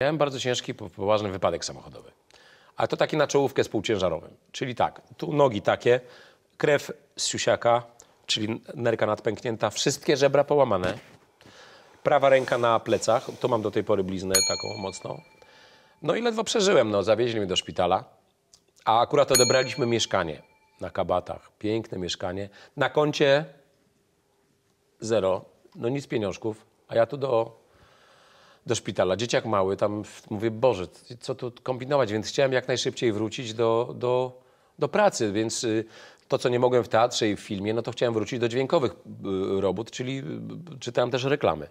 Miałem bardzo ciężki, poważny wypadek samochodowy. A to taki na czołówkę z półciężarowym. Czyli tak, tu nogi takie, krew z siusiaka, czyli nerka nadpęknięta, wszystkie żebra połamane. Prawa ręka na plecach, tu mam do tej pory bliznę taką mocną. No i ledwo przeżyłem, no, zawieźli mnie do szpitala. A akurat odebraliśmy mieszkanie na Kabatach. Piękne mieszkanie. Na koncie zero, no nic pieniążków, a ja tu do do szpitala. Dzieciak mały, tam mówię, Boże, co tu kombinować? Więc chciałem jak najszybciej wrócić do, do, do pracy, więc y, to, co nie mogłem w teatrze i w filmie, no to chciałem wrócić do dźwiękowych y, robót, czyli y, czytałem też reklamy.